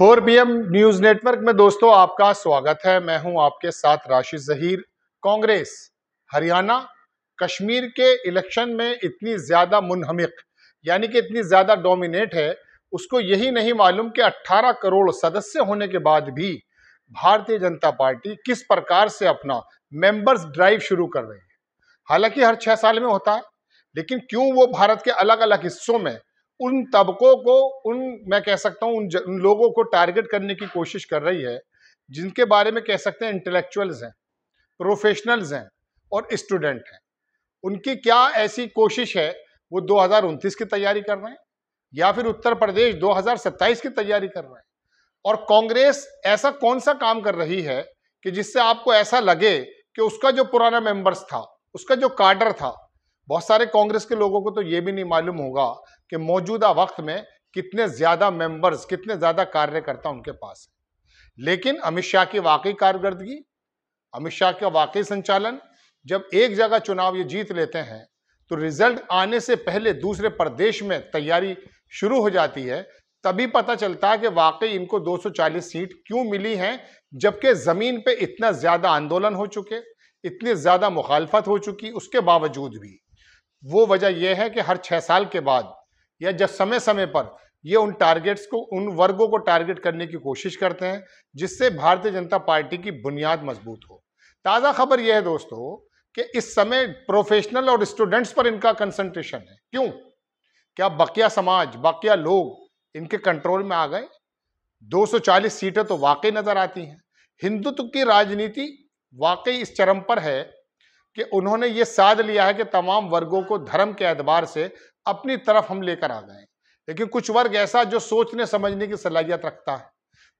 four B news network में दोस्तों आपका स्वागत है मैं हूं आपके साथ राशिद जहीर कांग्रेस हरियाणा कश्मीर के इलेक्शन में इतनी ज्यादा मुनहमिक यानी कि इतनी ज्यादा डोमिनेट है उसको यही नहीं मालूम कि 18 करोड़ सदस्य होने के बाद भी भारतीय जनता पार्टी किस प्रकार से अपना मेंबर्स ड्राइव शुरू कर रही है हालांकि हर छह साल में होता है लेकिन क्यों वो भारत के अलग अलग हिस्सों में उन तबकों को उन मैं कह सकता हूँ उन, ज, उन लोगों को टारगेट करने की कोशिश कर रही है जिनके बारे में कह सकते हैं इंटेलेक्चुअल्स हैं प्रोफेशनल्स हैं और स्टूडेंट हैं उनकी क्या ऐसी कोशिश है वो दो की तैयारी कर रहे हैं या फिर उत्तर प्रदेश दो की तैयारी कर रहे हैं और कांग्रेस ऐसा कौन सा काम कर रही है कि जिससे आपको ऐसा लगे कि उसका जो पुराना मेंबर्स था उसका जो कार्डर था बहुत सारे कांग्रेस के लोगों को तो ये भी नहीं मालूम होगा कि मौजूदा वक्त में कितने ज़्यादा मेंबर्स कितने ज़्यादा कार्यकर्ता उनके पास है लेकिन अमित शाह की वाकई कारकर्दगी अमित शाह का वाकई संचालन जब एक जगह चुनाव ये जीत लेते हैं तो रिजल्ट आने से पहले दूसरे प्रदेश में तैयारी शुरू हो जाती है तभी पता चलता है कि वाकई इनको 240 सीट क्यों मिली हैं जबकि ज़मीन पे इतना ज़्यादा आंदोलन हो चुके इतनी ज़्यादा मुखालफत हो चुकी उसके बावजूद भी वो वजह यह है कि हर छः साल के बाद या जब समय समय पर ये उन टारगेट्स को उन वर्गों को टारगेट करने की कोशिश करते हैं जिससे भारतीय जनता पार्टी की बुनियाद मजबूत हो ताज़ा खबर यह है दोस्तों कि इस समय प्रोफेशनल और स्टूडेंट्स पर इनका कंसंट्रेशन है क्यों क्या बकिया समाज बकिया लोग इनके कंट्रोल में आ गए 240 सीटें तो वाकई नज़र आती हैं हिंदुत्व की राजनीति वाकई इस चरम पर है कि उन्होंने ये साध लिया है कि तमाम वर्गों को धर्म के एतबार से अपनी तरफ हम लेकर आ गए लेकिन कुछ वर्ग ऐसा जो सोचने समझने की सलाहियत रखता है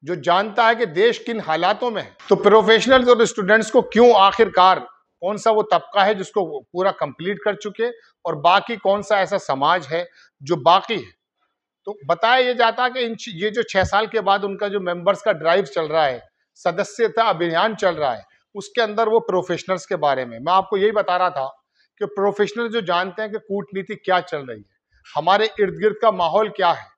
जो जानता है कि देश किन हालातों में है तो प्रोफेशनल्स और स्टूडेंट्स को क्यों आखिरकार कौन सा वो तबका है जिसको पूरा कंप्लीट कर चुके और बाकी कौन सा ऐसा समाज है जो बाकी है तो बताया ये जाता है कि इन ये जो छः साल के बाद उनका जो मेंबर्स का ड्राइव चल रहा है सदस्यता अभियान चल रहा है उसके अंदर वो प्रोफेशनल्स के बारे में मैं आपको यही बता रहा था कि प्रोफेशनल जो जानते हैं कि कूटनीति क्या चल रही है हमारे इर्द गिर्द का माहौल क्या है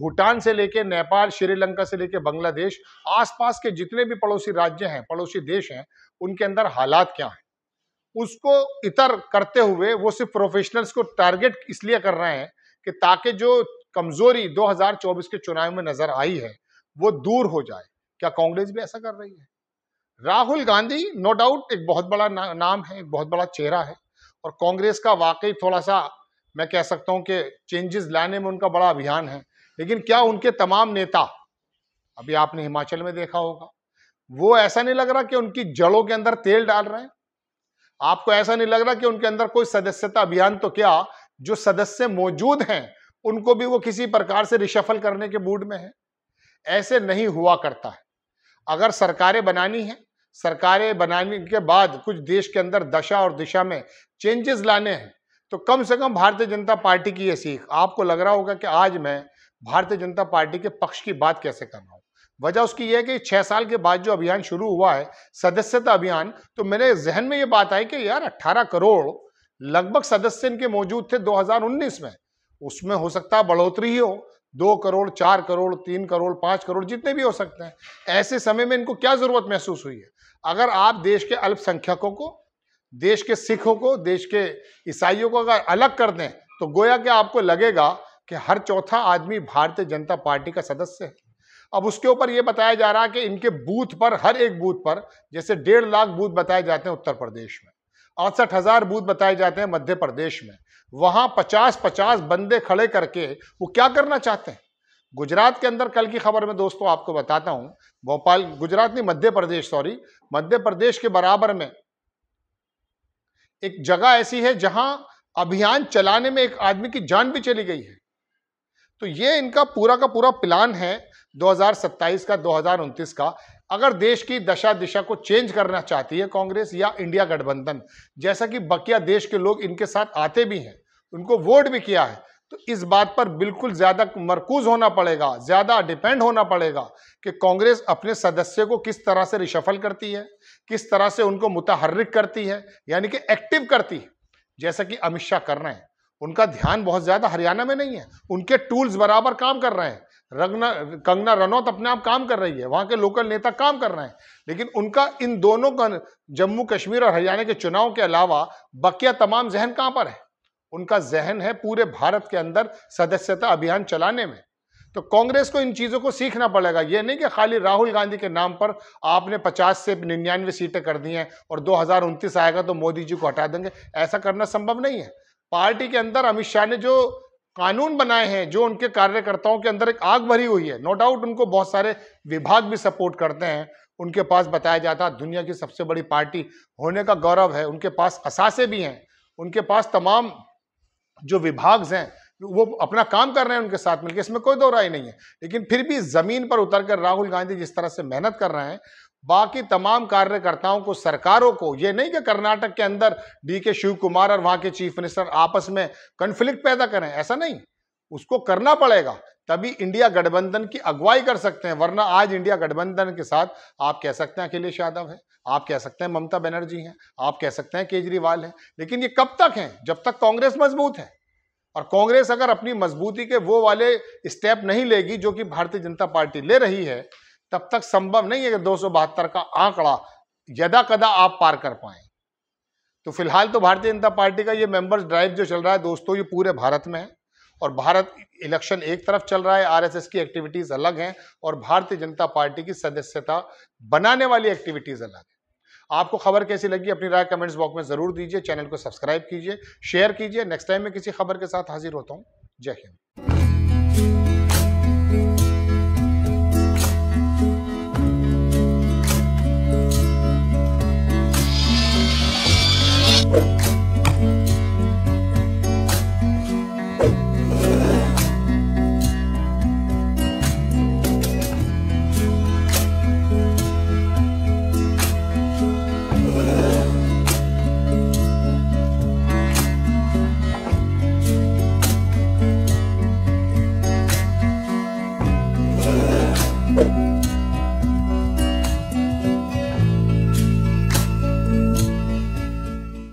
भूटान से लेके नेपाल श्रीलंका से लेके बांग्लादेश आसपास के जितने भी पड़ोसी राज्य हैं पड़ोसी देश हैं उनके अंदर हालात क्या हैं उसको इतर करते हुए वो सिर्फ प्रोफेशनल्स को टारगेट इसलिए कर रहे हैं कि ताकि जो कमजोरी 2024 के चुनाव में नजर आई है वो दूर हो जाए क्या कांग्रेस भी ऐसा कर रही है राहुल गांधी नो डाउट एक बहुत बड़ा ना, नाम है एक बहुत बड़ा चेहरा है और कांग्रेस का वाकई थोड़ा सा मैं कह सकता हूं कि चेंजेस लाने में उनका बड़ा अभियान है लेकिन क्या उनके तमाम नेता अभी आपने हिमाचल में देखा होगा वो ऐसा नहीं लग रहा कि उनकी जड़ों के अंदर तेल डाल रहे हैं आपको ऐसा नहीं लग रहा कि उनके अंदर कोई सदस्यता अभियान तो क्या जो सदस्य मौजूद हैं उनको भी वो किसी प्रकार से रिशफल करने के मूड में है ऐसे नहीं हुआ करता है अगर सरकारें बनानी है सरकारें बनाने के बाद कुछ देश के अंदर दशा और दिशा में चेंजेस लाने हैं तो कम से कम भारतीय जनता पार्टी की ये सीख आपको लग रहा होगा कि आज मैं भारतीय जनता पार्टी के पक्ष की बात कैसे कर रहा हूँ वजह उसकी यह है कि छः साल के बाद जो अभियान शुरू हुआ है सदस्यता अभियान तो मेरे जहन में ये बात आई कि यार अट्ठारह करोड़ लगभग सदस्य इनके मौजूद थे 2019 में उसमें हो सकता है बढ़ोतरी ही हो दो करोड़ चार करोड़ तीन करोड़ पाँच करोड़ जितने भी हो सकते हैं ऐसे समय में इनको क्या ज़रूरत महसूस हुई है अगर आप देश के अल्पसंख्यकों को देश के सिखों को देश के ईसाइयों को अगर अलग कर दें तो गोया कि आपको लगेगा कि हर चौथा आदमी भारतीय जनता पार्टी का सदस्य है अब उसके ऊपर ये बताया जा रहा है कि इनके बूथ पर हर एक बूथ पर जैसे डेढ़ लाख बूथ बताए जाते हैं उत्तर प्रदेश में अड़सठ हज़ार बूथ बताए जाते हैं मध्य प्रदेश में वहाँ पचास पचास बंदे खड़े करके वो क्या करना चाहते हैं गुजरात के अंदर कल की खबर में दोस्तों आपको बताता हूं भोपाल गुजरात नहीं मध्य प्रदेश सॉरी मध्य प्रदेश के बराबर में एक जगह ऐसी है जहां अभियान चलाने में एक आदमी की जान भी चली गई है तो ये इनका पूरा का पूरा प्लान है 2027 का 2029 का अगर देश की दशा दिशा को चेंज करना चाहती है कांग्रेस या इंडिया गठबंधन जैसा कि बकिया देश के लोग इनके साथ आते भी हैं उनको वोट भी किया है तो इस बात पर बिल्कुल ज़्यादा मरकूज होना पड़ेगा ज़्यादा डिपेंड होना पड़ेगा कि कांग्रेस अपने सदस्य को किस तरह से रिशफल करती है किस तरह से उनको मुतहरक करती है यानी कि एक्टिव करती है जैसा कि अमित शाह कर रहे हैं उनका ध्यान बहुत ज़्यादा हरियाणा में नहीं है उनके टूल्स बराबर काम कर रहे हैं रंगना कंगना रनौत अपने आप काम कर रही है वहाँ के लोकल नेता काम कर रहे हैं लेकिन उनका इन दोनों का जम्मू कश्मीर और हरियाणा के चुनाव के अलावा बकिया तमाम जहन कहाँ पर है उनका जहन है पूरे भारत के अंदर सदस्यता अभियान चलाने में तो कांग्रेस को इन चीज़ों को सीखना पड़ेगा ये नहीं कि खाली राहुल गांधी के नाम पर आपने 50 से निन्यानवे सीटें कर दी हैं और दो आएगा तो मोदी जी को हटा देंगे ऐसा करना संभव नहीं है पार्टी के अंदर अमित शाह ने जो कानून बनाए हैं जो उनके कार्यकर्ताओं के अंदर एक आग भरी हुई है नो डाउट उनको बहुत सारे विभाग भी सपोर्ट करते हैं उनके पास बताया जाता दुनिया की सबसे बड़ी पार्टी होने का गौरव है उनके पास असासे भी हैं उनके पास तमाम जो विभाग हैं वो अपना काम कर रहे हैं उनके साथ मिलकर इसमें कोई दो राय नहीं है लेकिन फिर भी जमीन पर उतर कर राहुल गांधी जिस तरह से मेहनत कर रहे हैं बाकी तमाम कार्यकर्ताओं को सरकारों को ये नहीं कि कर्नाटक के अंदर डी के शिव कुमार और वहां के चीफ मिनिस्टर आपस में कंफ्लिक्ट पैदा करें ऐसा नहीं उसको करना पड़ेगा तभी इंडिया गठबंधन की अगुवाई कर सकते हैं वरना आज इंडिया गठबंधन के साथ आप कह सकते हैं अखिलेश यादव है आप कह सकते हैं ममता बनर्जी हैं आप कह सकते हैं केजरीवाल हैं लेकिन ये कब तक हैं जब तक कांग्रेस मजबूत है और कांग्रेस अगर अपनी मजबूती के वो वाले स्टेप नहीं लेगी जो कि भारतीय जनता पार्टी ले रही है तब तक संभव नहीं है कि दो का आंकड़ा यदा कदा आप पार कर पाए तो फिलहाल तो भारतीय जनता पार्टी का ये मेंबर्स ड्राइव जो चल रहा है दोस्तों ये पूरे भारत में है और भारत इलेक्शन एक तरफ चल रहा है आरएसएस की एक्टिविटीज़ अलग हैं और भारतीय जनता पार्टी की सदस्यता बनाने वाली एक्टिविटीज़ अलग है आपको खबर कैसी लगी अपनी राय कमेंट्स बॉक्स में ज़रूर दीजिए चैनल को सब्सक्राइब कीजिए शेयर कीजिए नेक्स्ट टाइम में किसी खबर के साथ हाजिर होता हूँ जय हिंद